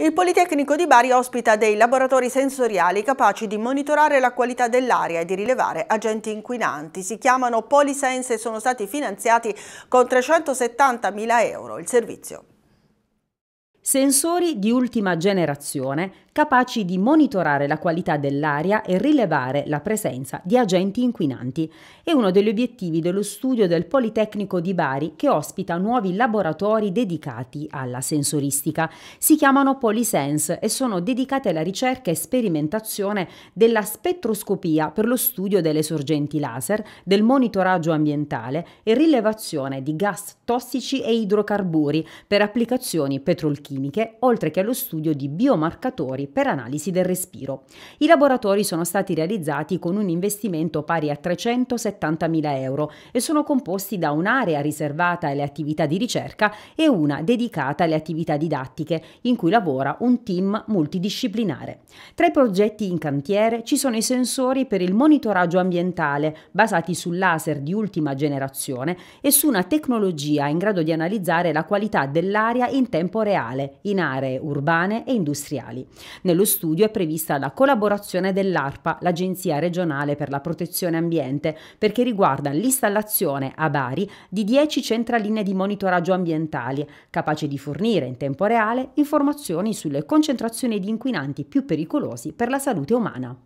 Il Politecnico di Bari ospita dei laboratori sensoriali capaci di monitorare la qualità dell'aria e di rilevare agenti inquinanti. Si chiamano Polisense e sono stati finanziati con 370 mila euro il servizio. Sensori di ultima generazione capaci di monitorare la qualità dell'aria e rilevare la presenza di agenti inquinanti. È uno degli obiettivi dello studio del Politecnico di Bari che ospita nuovi laboratori dedicati alla sensoristica. Si chiamano Polisense e sono dedicate alla ricerca e sperimentazione della spettroscopia per lo studio delle sorgenti laser, del monitoraggio ambientale e rilevazione di gas tossici e idrocarburi per applicazioni petrolchimiche chimiche, oltre che allo studio di biomarcatori per analisi del respiro. I laboratori sono stati realizzati con un investimento pari a 370.000 euro e sono composti da un'area riservata alle attività di ricerca e una dedicata alle attività didattiche, in cui lavora un team multidisciplinare. Tra i progetti in cantiere ci sono i sensori per il monitoraggio ambientale, basati sul laser di ultima generazione e su una tecnologia in grado di analizzare la qualità dell'aria in tempo reale locale in aree urbane e industriali. Nello studio è prevista la collaborazione dell'ARPA, l'Agenzia regionale per la protezione ambiente, perché riguarda l'installazione a Bari di 10 centraline di monitoraggio ambientali, capaci di fornire in tempo reale informazioni sulle concentrazioni di inquinanti più pericolosi per la salute umana.